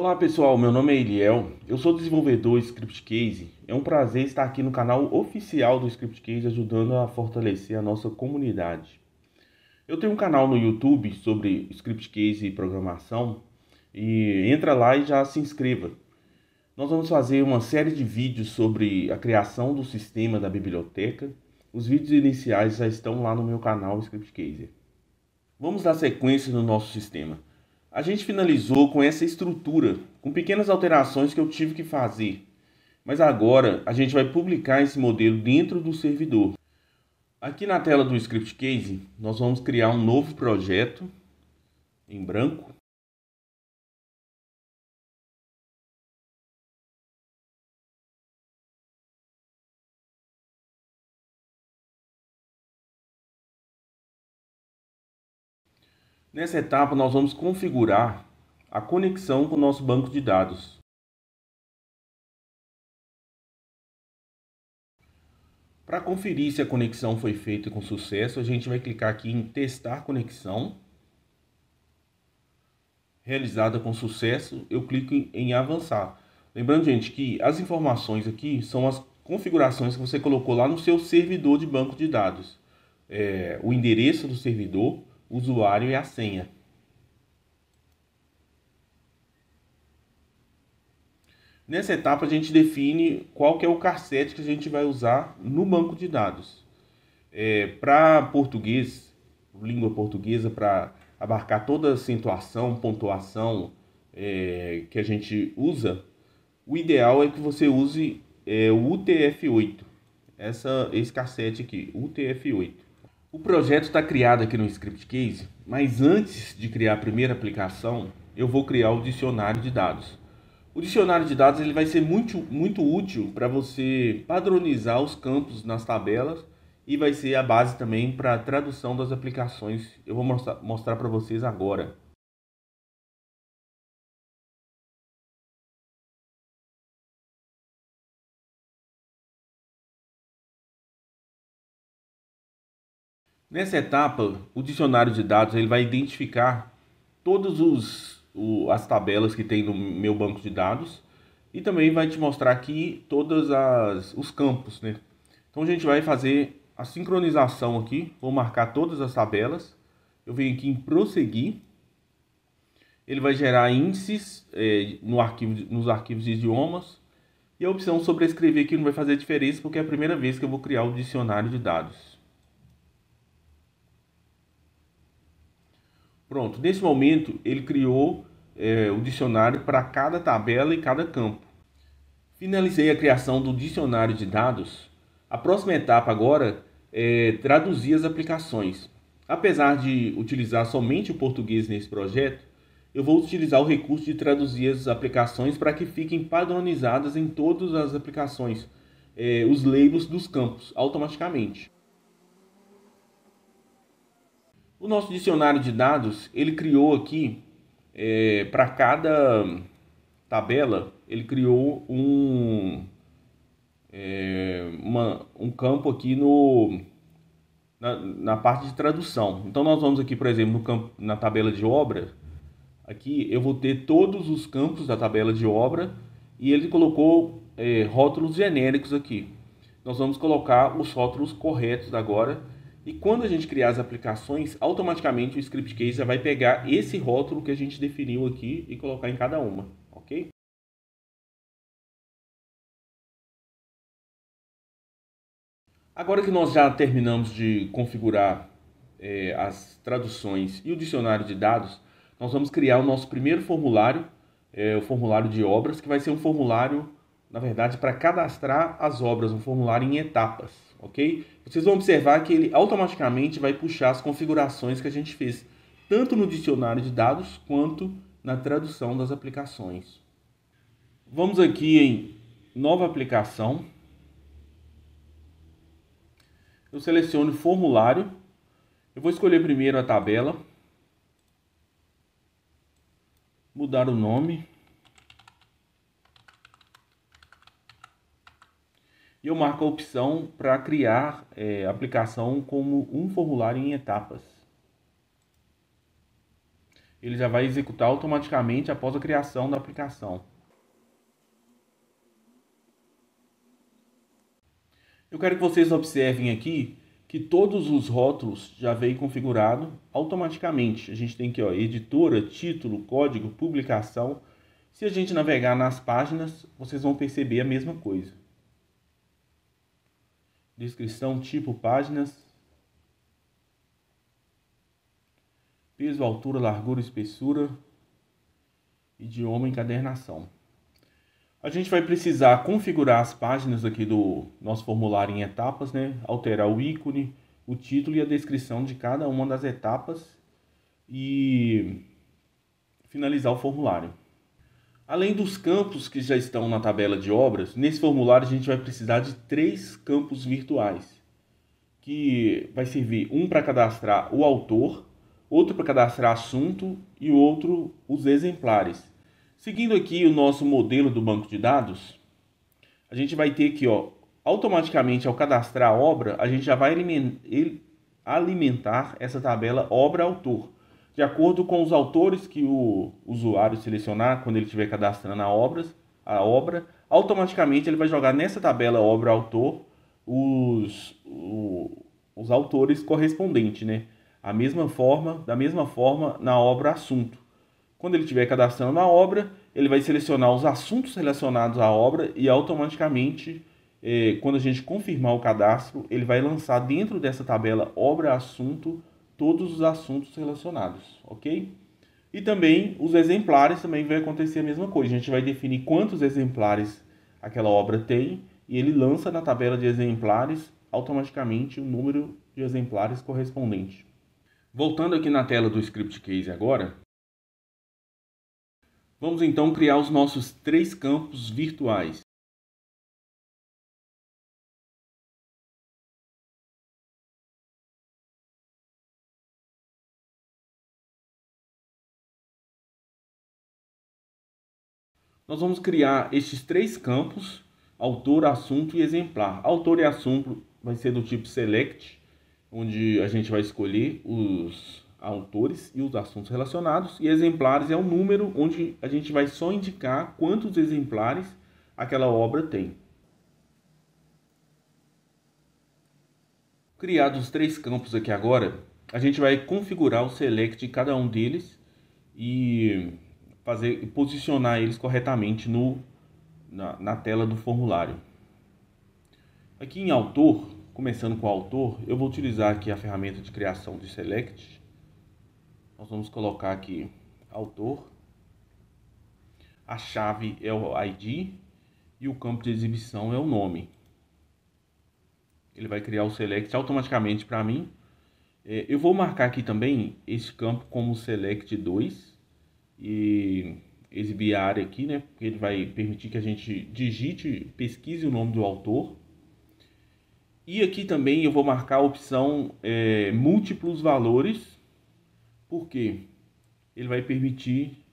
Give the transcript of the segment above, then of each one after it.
Olá pessoal, meu nome é Eliel, eu sou desenvolvedor Scriptcase. É um prazer estar aqui no canal oficial do Scriptcase, ajudando a fortalecer a nossa comunidade. Eu tenho um canal no YouTube sobre Scriptcase e programação e entra lá e já se inscreva. Nós vamos fazer uma série de vídeos sobre a criação do sistema da biblioteca. Os vídeos iniciais já estão lá no meu canal Scriptcase. Vamos dar sequência no nosso sistema. A gente finalizou com essa estrutura, com pequenas alterações que eu tive que fazer. Mas agora a gente vai publicar esse modelo dentro do servidor. Aqui na tela do Script Case, nós vamos criar um novo projeto em branco Nessa etapa, nós vamos configurar a conexão com o nosso banco de dados. Para conferir se a conexão foi feita com sucesso, a gente vai clicar aqui em testar conexão. Realizada com sucesso, eu clico em avançar. Lembrando, gente, que as informações aqui são as configurações que você colocou lá no seu servidor de banco de dados. É, o endereço do servidor, usuário e a senha. Nessa etapa a gente define qual que é o carset que a gente vai usar no banco de dados. É, para português, língua portuguesa, para abarcar toda a acentuação, pontuação é, que a gente usa, o ideal é que você use é, o UTF-8, essa, esse cassete aqui, UTF-8. O projeto está criado aqui no Script Case, mas antes de criar a primeira aplicação, eu vou criar o dicionário de dados. O dicionário de dados ele vai ser muito, muito útil para você padronizar os campos nas tabelas e vai ser a base também para a tradução das aplicações. Eu vou mostrar, mostrar para vocês agora. Nessa etapa, o dicionário de dados ele vai identificar todas as tabelas que tem no meu banco de dados e também vai te mostrar aqui todos os campos. Né? Então a gente vai fazer a sincronização aqui, vou marcar todas as tabelas, eu venho aqui em prosseguir, ele vai gerar índices é, no arquivo, nos arquivos de idiomas e a opção sobrescrever aqui não vai fazer diferença porque é a primeira vez que eu vou criar o dicionário de dados. Pronto, nesse momento ele criou é, o dicionário para cada tabela e cada campo. Finalizei a criação do dicionário de dados. A próxima etapa agora é traduzir as aplicações. Apesar de utilizar somente o português nesse projeto, eu vou utilizar o recurso de traduzir as aplicações para que fiquem padronizadas em todas as aplicações, é, os labels dos campos, automaticamente. O nosso dicionário de dados, ele criou aqui, é, para cada tabela, ele criou um, é, uma, um campo aqui no, na, na, parte de tradução. Então nós vamos aqui, por exemplo, no campo, na tabela de obra, aqui eu vou ter todos os campos da tabela de obra e ele colocou é, rótulos genéricos aqui. Nós vamos colocar os rótulos corretos agora, e quando a gente criar as aplicações, automaticamente o script case vai pegar esse rótulo que a gente definiu aqui e colocar em cada uma, ok? Agora que nós já terminamos de configurar é, as traduções e o dicionário de dados, nós vamos criar o nosso primeiro formulário, é, o formulário de obras, que vai ser um formulário na verdade, para cadastrar as obras, um formulário em etapas, ok? Vocês vão observar que ele automaticamente vai puxar as configurações que a gente fez, tanto no dicionário de dados quanto na tradução das aplicações. Vamos aqui em Nova Aplicação. Eu seleciono Formulário. Eu vou escolher primeiro a tabela. Mudar o nome. e eu marco a opção para criar é, aplicação como um formulário em etapas. Ele já vai executar automaticamente após a criação da aplicação. Eu quero que vocês observem aqui que todos os rótulos já veio configurado automaticamente. A gente tem aqui, ó, editora, título, código, publicação. Se a gente navegar nas páginas, vocês vão perceber a mesma coisa descrição tipo páginas, peso, altura, largura, espessura, idioma, encadernação. A gente vai precisar configurar as páginas aqui do nosso formulário em etapas, né? Alterar o ícone, o título e a descrição de cada uma das etapas e finalizar o formulário. Além dos campos que já estão na tabela de obras, nesse formulário a gente vai precisar de três campos virtuais, que vai servir um para cadastrar o autor, outro para cadastrar assunto e outro os exemplares. Seguindo aqui o nosso modelo do banco de dados, a gente vai ter aqui, ó, automaticamente ao cadastrar a obra, a gente já vai alimentar essa tabela obra-autor de acordo com os autores que o usuário selecionar quando ele estiver cadastrando a, obras, a obra, automaticamente ele vai jogar nessa tabela obra-autor os, os autores correspondentes, né? A mesma forma, da mesma forma na obra assunto. Quando ele estiver cadastrando a obra, ele vai selecionar os assuntos relacionados à obra e automaticamente, eh, quando a gente confirmar o cadastro, ele vai lançar dentro dessa tabela obra assunto todos os assuntos relacionados, ok? E também os exemplares também vai acontecer a mesma coisa. A gente vai definir quantos exemplares aquela obra tem e ele lança na tabela de exemplares automaticamente o número de exemplares correspondente. Voltando aqui na tela do script case agora, vamos então criar os nossos três campos virtuais. nós vamos criar estes três campos, autor, assunto e exemplar. Autor e assunto vai ser do tipo select, onde a gente vai escolher os autores e os assuntos relacionados, e exemplares é o número onde a gente vai só indicar quantos exemplares aquela obra tem. Criados os três campos aqui agora, a gente vai configurar o select de cada um deles e fazer posicionar eles corretamente no, na, na tela do formulário. Aqui em autor, começando com autor, eu vou utilizar aqui a ferramenta de criação de select. Nós vamos colocar aqui autor. A chave é o ID e o campo de exibição é o nome. Ele vai criar o select automaticamente para mim. É, eu vou marcar aqui também esse campo como select 2 e exibir a área aqui, né? Porque ele vai permitir que a gente digite, pesquise o nome do autor. E aqui também eu vou marcar a opção é, múltiplos valores, porque ele vai permitir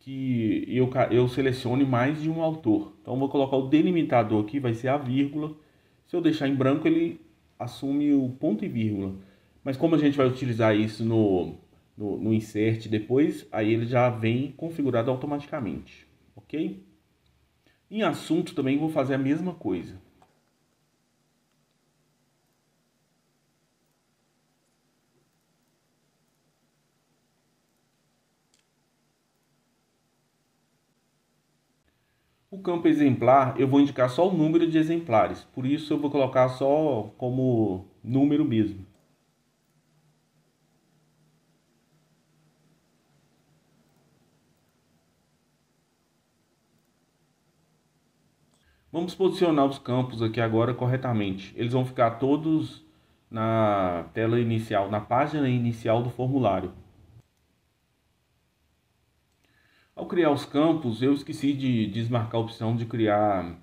que eu, eu selecione mais de um autor. Então vou colocar o delimitador aqui, vai ser a vírgula. Se eu deixar em branco, ele assume o ponto e vírgula. Mas como a gente vai utilizar isso no, no, no insert depois, aí ele já vem configurado automaticamente, ok? Em assunto também vou fazer a mesma coisa. O campo exemplar, eu vou indicar só o número de exemplares, por isso eu vou colocar só como número mesmo. Vamos posicionar os campos aqui agora corretamente. Eles vão ficar todos na tela inicial, na página inicial do formulário. Ao criar os campos, eu esqueci de desmarcar a opção de criar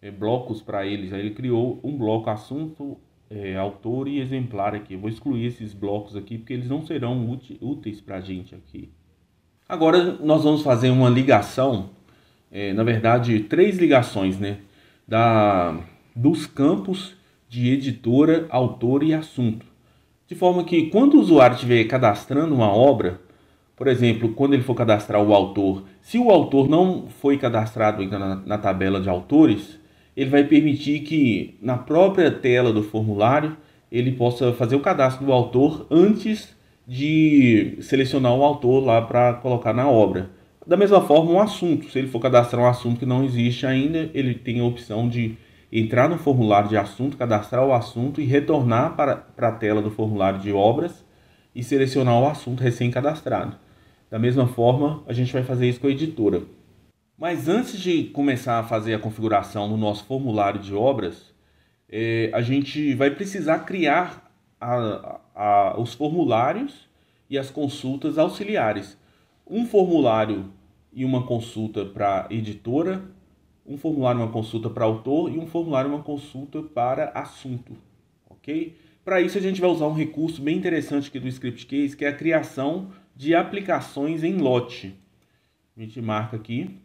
é, blocos para eles. Aí ele criou um bloco assunto, é, autor e exemplar aqui. Eu vou excluir esses blocos aqui porque eles não serão úteis para a gente aqui. Agora nós vamos fazer uma ligação é, na verdade, três ligações, né? Da, dos campos de editora, autor e assunto. De forma que quando o usuário estiver cadastrando uma obra, por exemplo, quando ele for cadastrar o autor, se o autor não foi cadastrado ainda então, na, na tabela de autores, ele vai permitir que na própria tela do formulário ele possa fazer o cadastro do autor antes de selecionar o autor lá para colocar na obra. Da mesma forma, um assunto. Se ele for cadastrar um assunto que não existe ainda, ele tem a opção de entrar no formulário de assunto, cadastrar o assunto e retornar para, para a tela do formulário de obras e selecionar o assunto recém-cadastrado. Da mesma forma, a gente vai fazer isso com a editora. Mas antes de começar a fazer a configuração no nosso formulário de obras, é, a gente vai precisar criar a, a, os formulários e as consultas auxiliares um formulário e uma consulta para editora, um formulário e uma consulta para autor e um formulário e uma consulta para assunto, ok? Para isso a gente vai usar um recurso bem interessante aqui do Script Case, que é a criação de aplicações em lote. A gente marca aqui.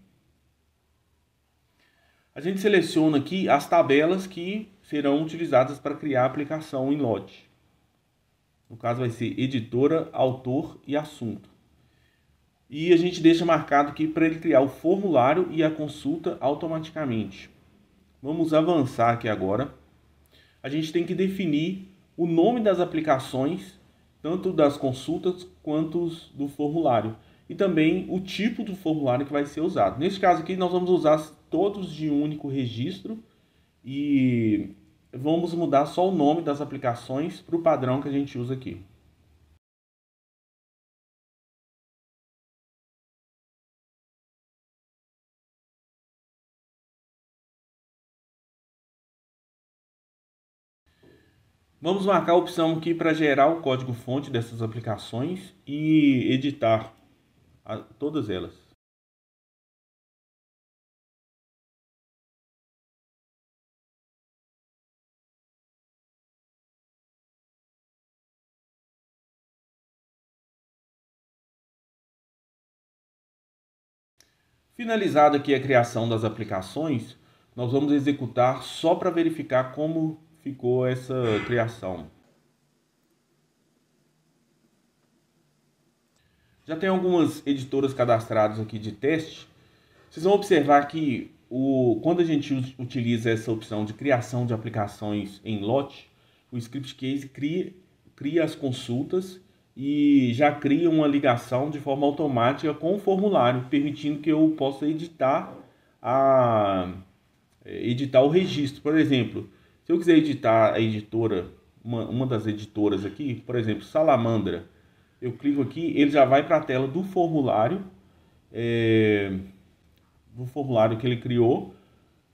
A gente seleciona aqui as tabelas que serão utilizadas para criar a aplicação em lote. No caso vai ser editora, autor e assunto. E a gente deixa marcado aqui para ele criar o formulário e a consulta automaticamente. Vamos avançar aqui agora. A gente tem que definir o nome das aplicações, tanto das consultas quanto do formulário. E também o tipo do formulário que vai ser usado. nesse caso aqui, nós vamos usar todos de um único registro e vamos mudar só o nome das aplicações para o padrão que a gente usa aqui. Vamos marcar a opção aqui para gerar o código fonte dessas aplicações e editar a, todas elas. Finalizada aqui a criação das aplicações, nós vamos executar só para verificar como ficou essa criação. Já tem algumas editoras cadastradas aqui de teste. Vocês vão observar que o, quando a gente utiliza essa opção de criação de aplicações em lote, o Script Case cria, cria as consultas e já cria uma ligação de forma automática com o formulário, permitindo que eu possa editar a eh, editar o registro. Por exemplo, se eu quiser editar a editora, uma, uma das editoras aqui, por exemplo, Salamandra, eu clico aqui, ele já vai para a tela do formulário, é, do formulário que ele criou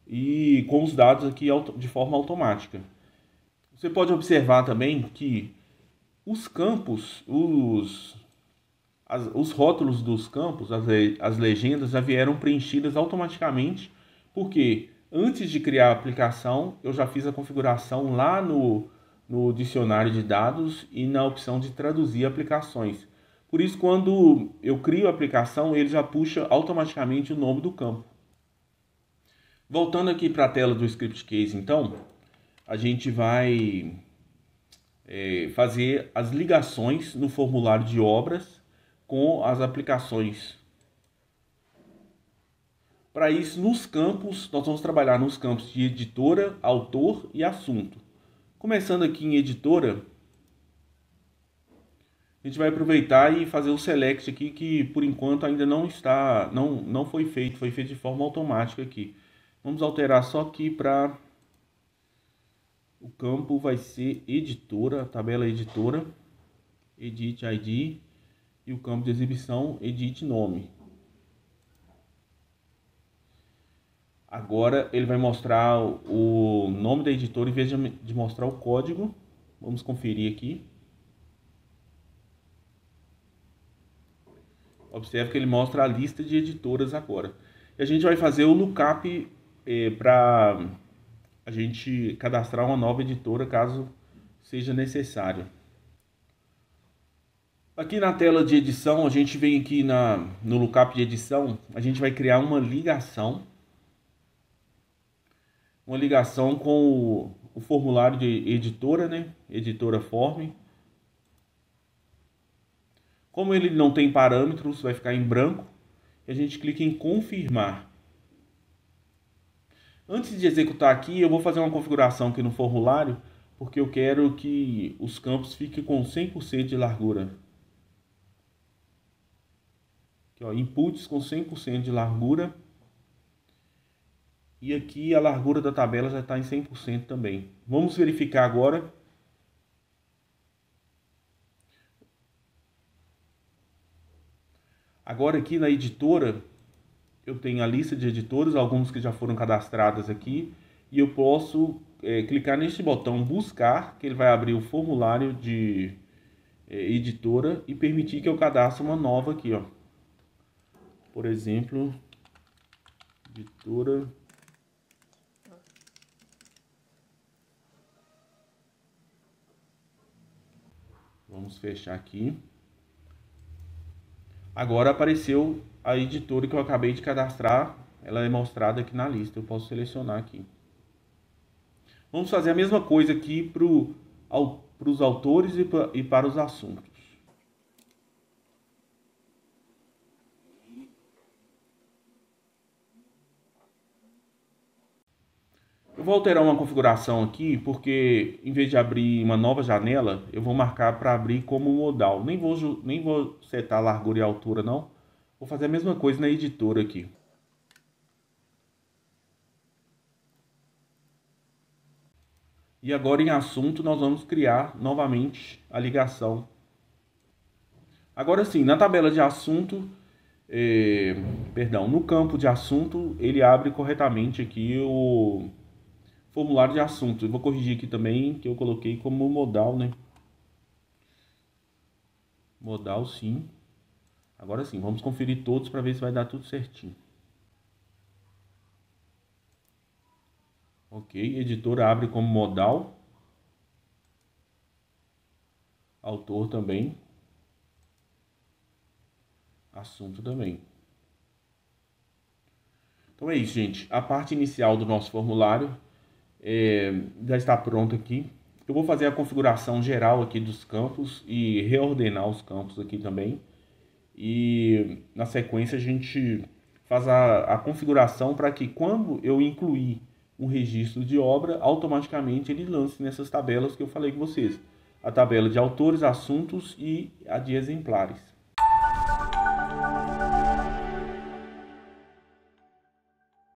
e com os dados aqui de forma automática. Você pode observar também que os campos, os, as, os rótulos dos campos, as, as legendas já vieram preenchidas automaticamente, porque antes de criar a aplicação, eu já fiz a configuração lá no, no dicionário de dados e na opção de traduzir aplicações. Por isso, quando eu crio a aplicação, ele já puxa automaticamente o nome do campo. Voltando aqui para a tela do Script Case, então, a gente vai é, fazer as ligações no formulário de obras com as aplicações para isso, nos campos, nós vamos trabalhar nos campos de editora, autor e assunto. Começando aqui em editora, a gente vai aproveitar e fazer o select aqui que por enquanto ainda não está, não, não foi feito, foi feito de forma automática aqui. Vamos alterar só aqui para o campo vai ser editora, tabela editora, edit ID e o campo de exibição edit nome. Agora ele vai mostrar o nome da editora em vez de mostrar o código. Vamos conferir aqui. Observe que ele mostra a lista de editoras agora. E a gente vai fazer o lookup eh, para a gente cadastrar uma nova editora caso seja necessário. Aqui na tela de edição, a gente vem aqui na, no lookup de edição, a gente vai criar uma ligação uma ligação com o, o formulário de editora, né? Editora Form. Como ele não tem parâmetros, vai ficar em branco. E a gente clica em confirmar. Antes de executar aqui, eu vou fazer uma configuração aqui no formulário, porque eu quero que os campos fiquem com 100% de largura. Aqui, ó, inputs com 100% de largura e aqui a largura da tabela já está em 100% também. Vamos verificar agora. Agora aqui na editora, eu tenho a lista de editores alguns que já foram cadastradas aqui. E eu posso é, clicar neste botão buscar, que ele vai abrir o formulário de é, editora e permitir que eu cadastre uma nova aqui. Ó. Por exemplo, editora Vamos fechar aqui. Agora apareceu a editora que eu acabei de cadastrar. Ela é mostrada aqui na lista. Eu posso selecionar aqui. Vamos fazer a mesma coisa aqui para pro, os autores e, pra, e para os assuntos. Eu vou alterar uma configuração aqui, porque em vez de abrir uma nova janela, eu vou marcar para abrir como modal. Nem vou, nem vou setar largura e altura não. Vou fazer a mesma coisa na editora aqui. E agora em assunto nós vamos criar novamente a ligação. Agora sim, na tabela de assunto, eh, perdão, no campo de assunto ele abre corretamente aqui o formulário de assunto. Eu vou corrigir aqui também que eu coloquei como modal, né? Modal sim. Agora sim, vamos conferir todos para ver se vai dar tudo certinho. Ok, editor abre como modal. Autor também. Assunto também. Então é isso, gente. A parte inicial do nosso formulário é, já está pronto aqui. Eu vou fazer a configuração geral aqui dos campos e reordenar os campos aqui também. E na sequência a gente faz a, a configuração para que quando eu incluir um registro de obra, automaticamente ele lance nessas tabelas que eu falei com vocês. A tabela de autores, assuntos e a de exemplares.